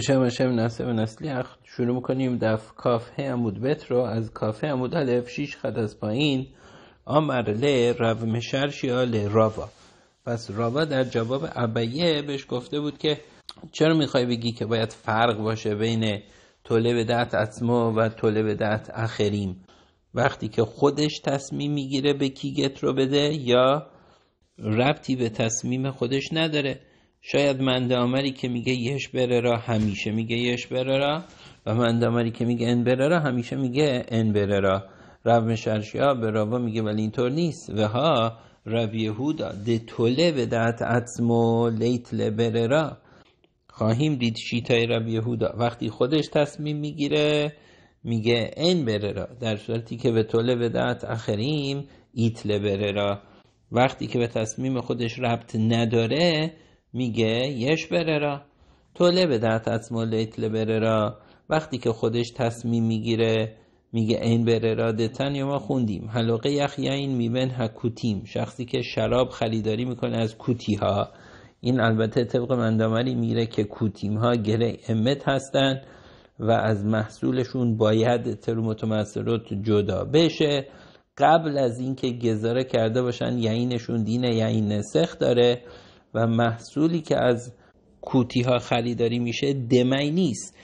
شما شما نصب نسلی اخت شروع میکنیم دف کافه عمود بت رو از کافه عمود الف شیش خط از پایین آمرله یا شیال راوا پس راوا در جواب ابیه بهش گفته بود که چرا میخوای بگی که باید فرق باشه بین به دعت اتما و به دعت اخریم وقتی که خودش تصمیم میگیره به کیگت رو بده یا ربطی به تصمیم خودش نداره شاید مندامری که میگه یش بره را همیشه میگه یش بره را و مندامری که میگه ان بره را همیشه میگه ان بره را رب شرشیا به رابا میگه ولی اینطور نیست و ها رب یهودا ده توله به دت اتمو لیت لبره را خواهیم دید شیتای رب یهودا وقتی خودش تصمیم میگیره میگه ان بره را در صورتی که به توله به دت اخریم ایت لبره را وقتی که به تصمیم خودش ربط نداره میگه یش بررا توله به در تصمال بره را وقتی که خودش تصمیم میگیره میگه این را دتن یا ما خوندیم حلقه یخ این میبن هکوتیم شخصی که شراب خلیداری میکنه از کوتی ها این البته طبق مندامری میره که کوتیم ها گره امت هستن و از محصولشون باید ترومت جدا بشه قبل از اینکه گزاره کرده باشن یعینشون دین یعین نسخ داره و محصولی که از کوتی ها خریداری میشه دمی نیست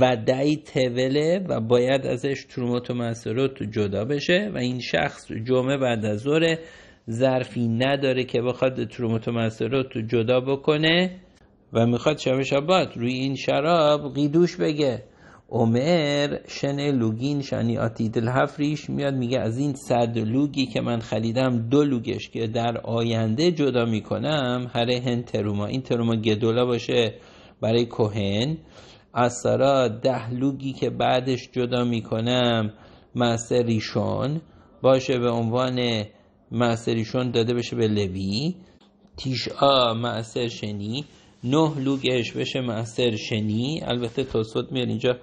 و دعی توله و باید ازش تروموت و جدا بشه و این شخص جمعه بعد از ظهر ظرفی نداره که بخواد تروموت و جدا بکنه و میخواد شب شبات روی این شراب قیدوش بگه عمر شن لوگین شنیاتی هفریش میاد میگه از این صد لوگی که من خریدم دو لوگش که در آینده جدا میکنم هره هن تروما این تروما گدولا باشه برای کوهن از ده لوگی که بعدش جدا میکنم محصه باشه به عنوان محصه داده بشه به لوی آ معصر شنی نه لوگش بشه معصر شنی البته توسط میاد اینجا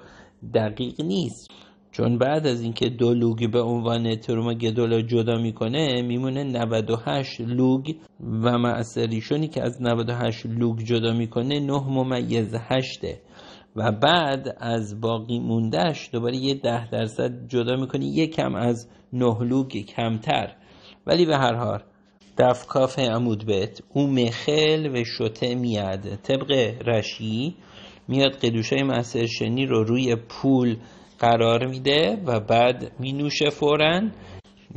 دقیق نیست چون بعد از اینکه دو لوگ به عنوان تروماگدولا جدا میکنه میمونه 98 لوگ و معصریشونی که از 98 لوگ جدا میکنه 9 ممیز 8 و بعد از باقی موندهش دوباره یه ده درصد جدا میکنه یکم از 9 لوگ کمتر ولی به هر حال دفکاف عمود بت او مخل و شته میاد طبق رشی میاد قدوشای شنی رو روی پول قرار میده و بعد مینوشه فورا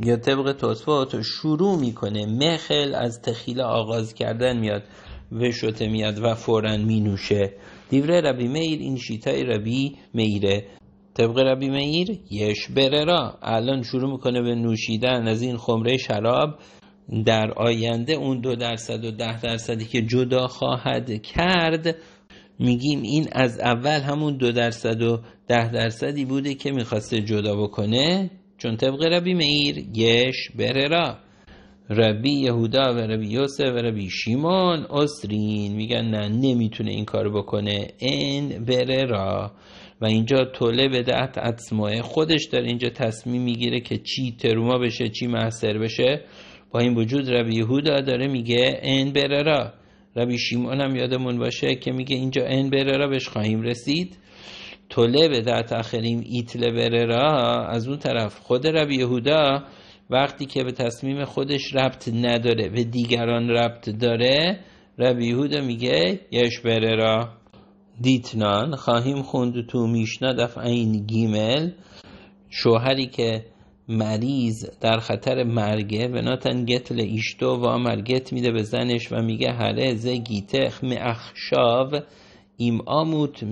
یا طبق توصفات شروع میکنه مخل از تخیل آغاز کردن میاد و شته میاد و فورا مینوشه دیوره ربی میر این شیتای ربی میره طبق ربی میر یش بره را الان شروع میکنه به نوشیدن از این خمره شراب در آینده اون دو درصد و ده درصدی که جدا خواهد کرد میگیم این از اول همون دو درصد و ده درصدی بوده که میخواسته جدا بکنه چون طبق ربی میر گش بره را ربی یهودا و ربی یوسف و ربی شیمون اسرین میگن نه نمیتونه این کار بکنه این بره را و اینجا طوله به دهت خودش داره اینجا تصمیم میگیره که چی تروما بشه چی محصر بشه با این وجود ربی یهودا داره میگه این بره را ربی شیمون هم یادمون باشه که میگه اینجا ان را بهش خواهیم رسید توله به در تخریم ایتله را از اون طرف خود ربی یهودا وقتی که به تصمیم خودش ربط نداره به دیگران ربط داره ربی یهودا میگه یش را دیتنان خواهیم خوند تو میشنا دف این گیمل شوهری که مریض در خطر مرگه و ناتن گتل ایشتو و مرگت میده به زنش و میگه هره ز گیتخ می اخشاو ایم آموت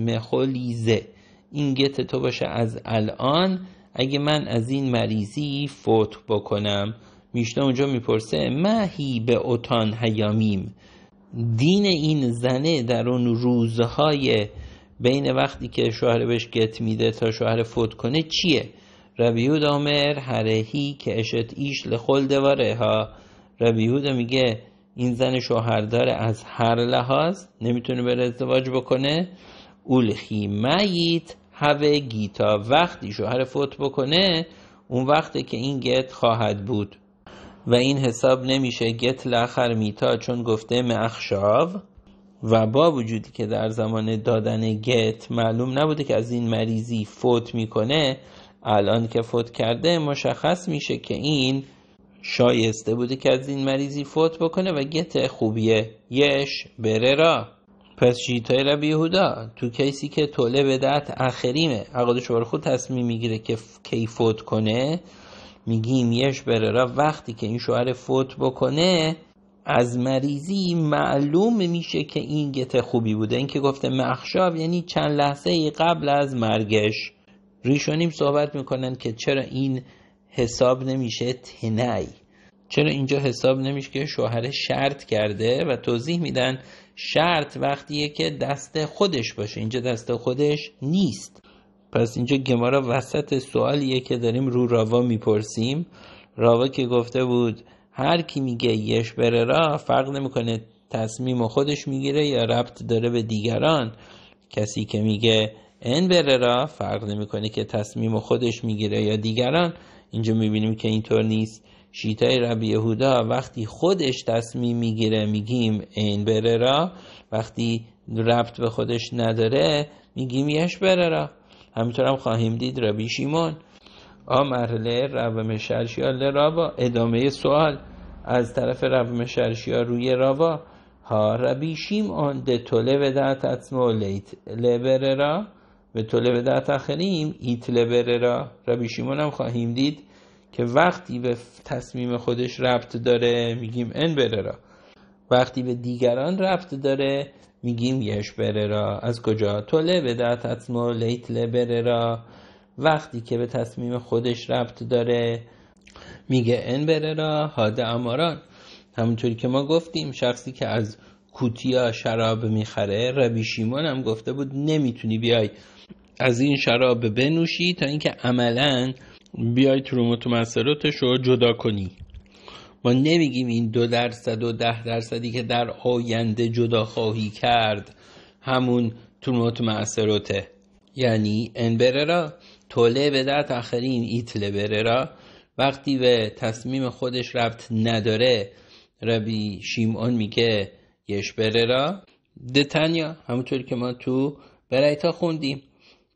زه این گت تو باشه از الان اگه من از این مریضی فوت بکنم میشنه اونجا میپرسه مهی به اوتان هیامیم دین این زنه در اون روزهای بین وقتی که شوهر بهش گت میده تا شوهر فوت کنه چیه ربیود آمر هرهی که اشت ایش لخل ها ها ربیود میگه این زن شوهردار از هر لحاظ نمیتونه بره ازدواج بکنه اول خیمیت هوه گیتا وقتی شوهر فوت بکنه اون وقته که این گت خواهد بود و این حساب نمیشه گت لاخر میتا چون گفته مخشاو و با وجودی که در زمان دادن گت معلوم نبوده که از این مریضی فوت میکنه الان که فوت کرده مشخص میشه که این شایسته بوده که از این مریضی فوت بکنه و گت خوبیه یش بره را پس شیطای ربی تو کیسی که توله بدت اخریمه عقاد شوار خود تصمیم میگیره که کی فوت کنه میگیم یش بره را وقتی که این شوهر فوت بکنه از مریضی معلوم میشه که این گت خوبی بوده اینکه گفته مخشاب یعنی چند لحظه قبل از مرگش ریشونیم صحبت میکنن که چرا این حساب نمیشه تنی چرا اینجا حساب نمیشه که شوهر شرط کرده و توضیح میدن شرط وقتیه که دست خودش باشه اینجا دست خودش نیست پس اینجا گمارا وسط سوالیه که داریم رو راوا میپرسیم راوا که گفته بود هر کی میگه یش بره را فرق نمیکنه تصمیم خودش میگیره یا ربط داره به دیگران کسی که میگه را فرق نمیکنه که تصمیم خودش میگیره یا دیگران اینجا میبینیم که اینطور نیست شیتای ربی یهودا وقتی خودش تصمیم میگیره میگیم را وقتی ربط به خودش نداره میگیم یش را همینطور هم خواهیم دید ربی شیمون آمرله رب ادامه سوال از طرف رب مشرشیا روی راوا ها ربی شیمون دتوله و دت تصمیم لیت را به به در تخریم بره را ربی شیمون هم خواهیم دید که وقتی به تصمیم خودش ربط داره میگیم ان بره را وقتی به دیگران ربط داره میگیم یش بره را از کجا طله به دعت اتمو لیتله بره را وقتی که به تصمیم خودش ربط داره میگه ان بره را هاده اماران همونطوری که ما گفتیم شخصی که از کوتیا شراب میخره ربی شیمون هم گفته بود نمیتونی بیای از این شراب بنوشی تا اینکه عملا بیای ترومت رو جدا کنی ما نمیگیم این دو درصد و ده درصدی که در آینده جدا خواهی کرد همون ترومت یعنی را توله به در ایتل ایتله را وقتی به تصمیم خودش ربط نداره ربی شیمون میگه بره بررا دتنیا همونطور که ما تو برایتا خوندیم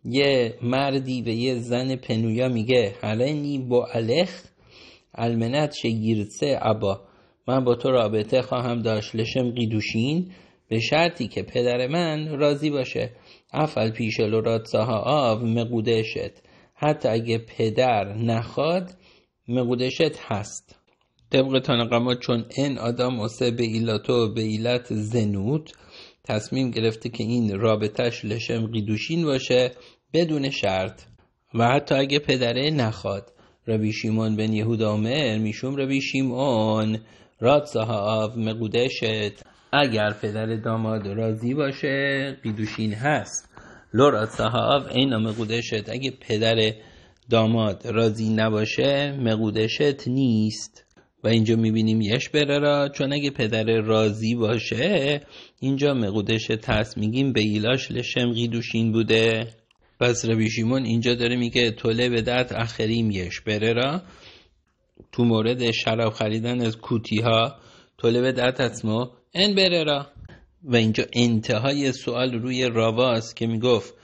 یه مردی به یه زن پنویا میگه هلنی با الخ المنت شگیرسه ابا من با تو رابطه خواهم داشت لشم قیدوشین به شرطی که پدر من راضی باشه افل پیش ساها آو مقودشت حتی اگه پدر نخواد مقودشت هست طبق تانقما چون ان آدم وسه به ایلاتو به ایلت زنوت تصمیم گرفته که این رابطهش لشم قیدوشین باشه بدون شرط و حتی اگه پدره نخواد ربی شیمون بن یهودا مر میشوم ربی شیمون رادساها صحاب مقودشت اگر پدر داماد راضی باشه قیدوشین هست لور صحاب این مقودشت اگه پدر داماد راضی نباشه مقودشت نیست و اینجا میبینیم یش بره را چون اگه پدر راضی باشه اینجا مقودش تس میگیم به ایلاش لشم دوشین بوده پس ربیشیمون اینجا داره میگه توله به دت اخریم یش بره را تو مورد شراب خریدن از کوتی ها توله به دت اسمو ان بره را و اینجا انتهای سوال روی راواست که میگفت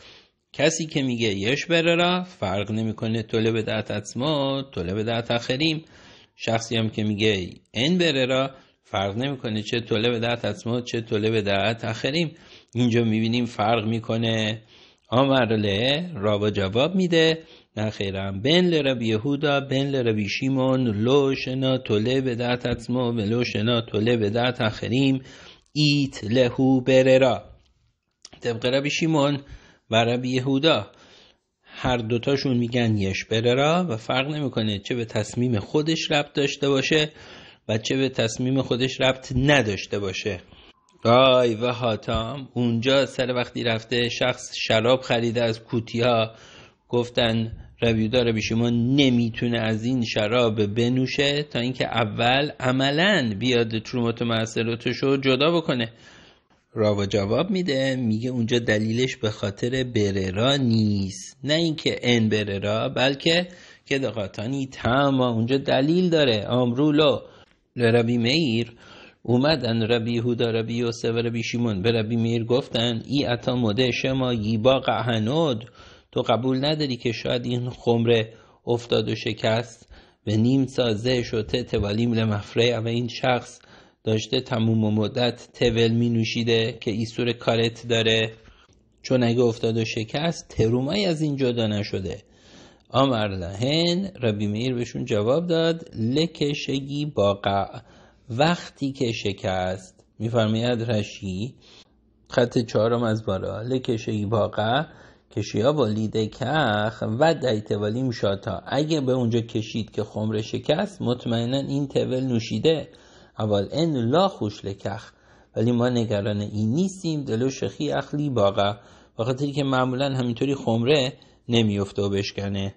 کسی که میگه یش بره را فرق نمیکنه تله دعت اتما به دت اخریم شخصی هم که میگه این بره را فرق نمیکنه چه طله به دعت ما چه طله به دعت اخریم اینجا میبینیم فرق میکنه آمرله با جواب میده نه خیرم بن لر یهودا بن لر شیمون لو شنا به دعت و لو شنا توله به دعت اخریم ایت لهو بررا طبق بیشیمون شیمون و رب یهودا هر دوتاشون میگن یش را و فرق نمیکنه چه به تصمیم خودش ربط داشته باشه و چه به تصمیم خودش ربط نداشته باشه آی و هاتام اونجا سر وقتی رفته شخص شراب خریده از ها گفتن به شما نمیتونه از این شراب بنوشه تا اینکه اول عملا بیاد تروماتو معسلاتش رو جدا بکنه راوا جواب میده میگه اونجا دلیلش به خاطر بررا نیست نه اینکه ان بررا بلکه که دقاتانی تما اونجا دلیل داره امرولو لربی میر اومدن ربی هودا ربی یوسف و ربی شیمون به ربی میر گفتن ای اتا مده شما یباقه قهنود تو قبول نداری که شاید این خمره افتاد و شکست به نیم سازه شده توالیم لمفره و این شخص داشته تموم و مدت تول می نوشیده که ایسور کارت داره چون اگه افتاد و شکست ترومای از این جدا نشده آمر لحن ربی بهشون جواب داد لکشگی باقع وقتی که شکست میفرماید رشی خط چهارم از بالا لکشگی باقع کشیا با لیده کخ و دیتوالی شاتا اگه به اونجا کشید که خمره شکست مطمئنا این تول نوشیده اول ان لا خوش لکخ ولی ما نگران این نیستیم دلو شخی اخلی باقا و خاطری که معمولا همینطوری خمره نمیفته و بشکنه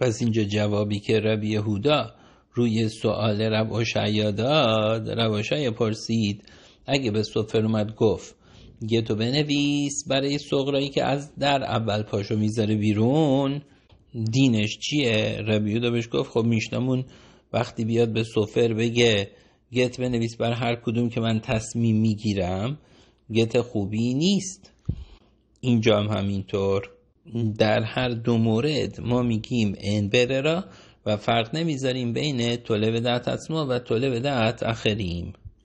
پس اینجا جوابی که ربی هودا روی سؤال رب داد رب پرسید اگه به سفر اومد گفت تو بنویس برای سغرایی که از در اول پاشو میذاره بیرون دینش چیه؟ ربیودا بهش گفت خب میشنمون وقتی بیاد به سفر بگه گت بنویس بر هر کدوم که من تصمیم میگیرم گت خوبی نیست اینجا هم همینطور در هر دو مورد ما میگیم انبره را و فرق نمیذاریم بین طلب دعت اسما و طلب دعت اخریم